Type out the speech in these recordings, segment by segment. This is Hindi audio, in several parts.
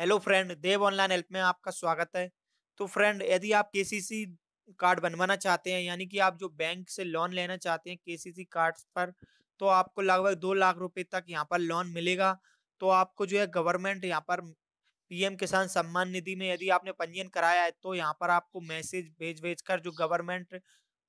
hello friend Dev online help में आपका स्वागत है तो फ्रेंड यदि आप केसीसी कार्ड बनवाना चाहते हैं यानी कि आप जो बैंक से लोन लेना चाहते हैं केसीसी कार्ड्स पर तो आपको लगभग दो लाख रुपए तक यहाँ पर लोन मिलेगा तो आपको जो है गवर्नमेंट यहाँ पर पीएम किसान सम्मान निधि में यदि आपने पंजीयन कराया है तो यहाँ पर आपको मैसेज भेज भेज कर जो गवर्नमेंट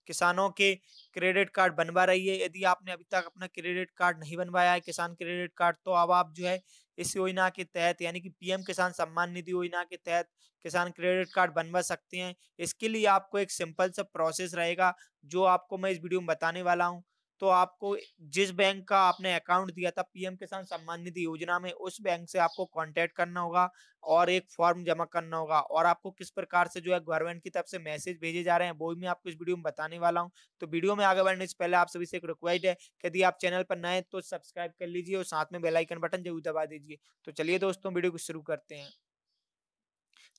किसानों के क्रेडिट कार्ड बनवा रही है यदि आपने अभी तक अपना क्रेडिट कार्ड नहीं बनवाया है किसान क्रेडिट कार्ड तो अब आप जो है इस योजना के तहत यानी कि पीएम किसान सम्मान निधि योजना के तहत किसान क्रेडिट कार्ड बनवा सकते हैं इसके लिए आपको एक सिंपल सा प्रोसेस रहेगा जो आपको मैं इस वीडियो में बताने वाला हूँ तो आपको जिस बैंक का आपने अकाउंट दिया था पीएम किसान सम्मान निधि योजना में उस बैंक से आपको कांटेक्ट करना होगा और एक फॉर्म जमा करना होगा और आपको किस प्रकार से जो है गवर्नमेंट की तरफ से मैसेज भेजे जा रहे हैं वो भी मैं आपको इस वीडियो में बताने वाला हूँ तो वीडियो में आगे बढ़ने से पहले आप सभी से एक रिक्वेस्ट है यदि आप चैनल पर नए तो सब्सक्राइब कर लीजिए और साथ में बेलाइकन बटन जरूर दबा दीजिए तो चलिए दोस्तों वीडियो को शुरू करते हैं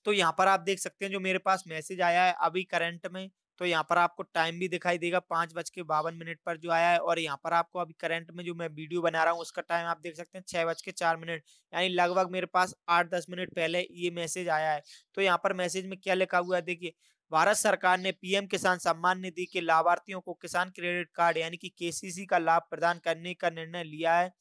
तो यहाँ पर आप देख सकते हैं जो मेरे पास मैसेज आया है अभी करंट में तो यहाँ पर आपको टाइम भी दिखाई देगा पांच बज के बावन मिनट पर जो आया है और यहाँ पर आपको अभी करंट में जो मैं वीडियो बना रहा हूँ उसका टाइम आप देख सकते हैं छह बज के चार मिनट यानी लगभग मेरे पास आठ दस मिनट पहले ये मैसेज आया है तो यहाँ पर मैसेज में क्या लिखा हुआ है देखिए भारत सरकार ने पीएम किसान सम्मान निधि के लाभार्थियों को किसान क्रेडिट कार्ड यानी कि केसीसी का लाभ प्रदान करने का निर्णय लिया है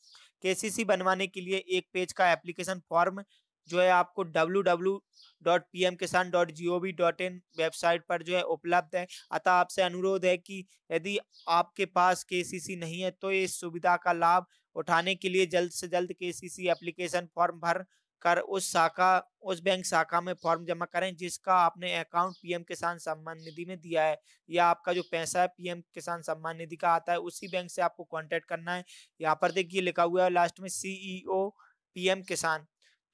केसीसी बनवाने के लिए एक पेज का एप्लीकेशन फॉर्म जो है आपको W W dot P M Kisan dot G O V dot in website पर जो है उपलब्ध है अतः आपसे अनुरोध है कि यदि आपके पास के सी सी नहीं है तो इस सुविधा का लाभ उठाने के लिए जल्द से जल्द के सी सी एप्लीकेशन फॉर्म भर कर उस शाखा उस बैंक शाखा में फॉर्म जमा करें जिसका आपने अकाउंट पीएम किसान सम्मान निधि में दिया है या आपका जो पैसा है पीएम किसान सम्मान निधि का आता है उसी बैंक से आपको कांटेक्ट करना है यहाँ पर देखिए लिखा हुआ है लास्ट में सीईओ पीएम किसान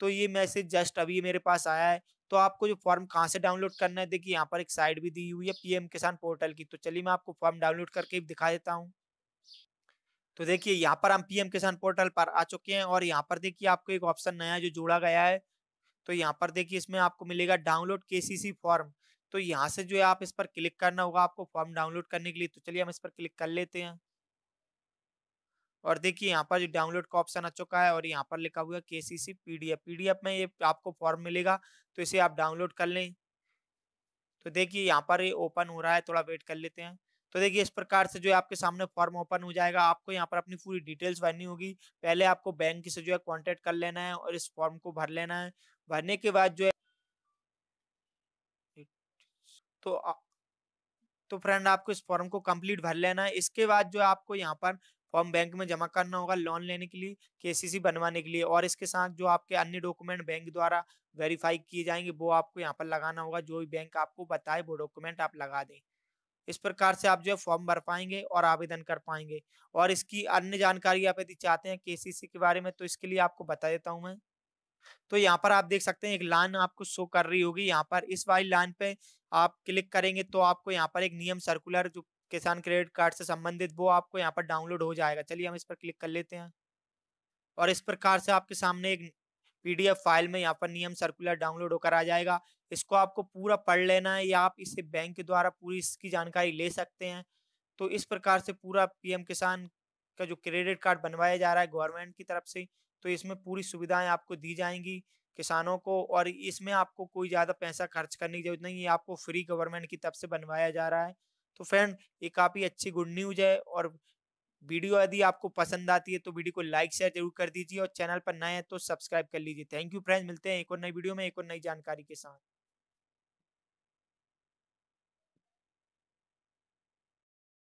तो ये मैसेज जस्ट अभी मेरे पास आया है तो आपको जो फॉर्म कहाँ से डाउनलोड करना है देखिए यहाँ पर एक साइड भी दी हुई है पीएम किसान पोर्टल की तो चलिए मैं आपको फॉर्म डाउनलोड करके दिखा देता हूँ तो देखिए यहाँ पर हम पीएम किसान पोर्टल पर आ चुके हैं और यहाँ पर देखिए आपको एक ऑप्शन नया जो जोड़ा गया है तो यहाँ पर देखिए इसमें आपको मिलेगा डाउनलोड केसीसी फॉर्म तो यहाँ से जो है आप इस पर क्लिक करना होगा आपको फॉर्म डाउनलोड करने के लिए तो चलिए हम इस पर क्लिक कर लेते हैं और देखिए यहाँ पर जो डाउनलोड का ऑप्शन आ चुका है और यहाँ पर लिखा हुआ है के सी सी पीडीएफ पीडीएफ में ये आपको फॉर्म मिलेगा तो इसे आप डाउनलोड कर लें तो देखिए यहाँ पर ये ओपन हो रहा है थोड़ा वेट कर लेते हैं तो देखिए इस प्रकार से जो है आपके सामने फॉर्म ओपन हो जाएगा आपको यहाँ पर अपनी पूरी डिटेल्स भरनी होगी पहले आपको बैंक से जो है कॉन्टेक्ट कर लेना है और इस फॉर्म को भर लेना है भरने के बाद जो है तो तो फ्रेंड आपको इस फॉर्म को कंप्लीट भर लेना है इसके बाद जो है आपको यहाँ पर फॉर्म बैंक में जमा करना होगा लोन लेने के लिए केसीसी बनवाने के लिए और इसके साथ जो आपके अन्य डॉक्यूमेंट बैंक द्वारा वेरीफाई किए जाएंगे वो आपको यहाँ पर लगाना होगा जो भी बैंक आपको बताए वो डॉक्यूमेंट आप लगा दें इस प्रकार से आप जो है फॉर्म भर पाएंगे और आवेदन कर पाएंगे और इसकी अन्य जानकारी आप यदि चाहते हैं केसीसी के बारे में तो इसके लिए आपको बता देता हूं मैं तो यहां पर आप देख सकते हैं एक लाइन आपको शो कर रही होगी यहां पर इस वाली लाइन पे आप क्लिक करेंगे तो आपको यहाँ पर एक नियम सर्कुलर जो किसान क्रेडिट कार्ड से संबंधित वो आपको यहाँ पर डाउनलोड हो जाएगा चलिए हम इस पर क्लिक कर लेते हैं और इस प्रकार से आपके सामने एक पीडीएफ फाइल में यहाँ पर नियम सर्कुलर डाउनलोड होकर आ जाएगा इसको आपको पूरा पढ़ लेना है या आप इसे बैंक के द्वारा पूरी इसकी जानकारी ले सकते हैं तो इस प्रकार से पूरा पीएम किसान का जो क्रेडिट कार्ड बनवाया जा रहा है गवर्नमेंट की तरफ से तो इसमें पूरी सुविधाएं आपको दी जाएंगी किसानों को और इसमें आपको कोई ज़्यादा पैसा खर्च करने की जरूरत नहीं है आपको फ्री गवर्नमेंट की तरफ से बनवाया जा रहा है तो फ्रेंड ये काफ़ी अच्छी गुड न्यूज है और वीडियो यदि आपको पसंद आती है तो वीडियो को लाइक शेयर जरूर कर दीजिए और चैनल पर नए हैं तो सब्सक्राइब कर लीजिए थैंक यू फ्रेंड मिलते हैं एक और नई वीडियो में एक और नई जानकारी के साथ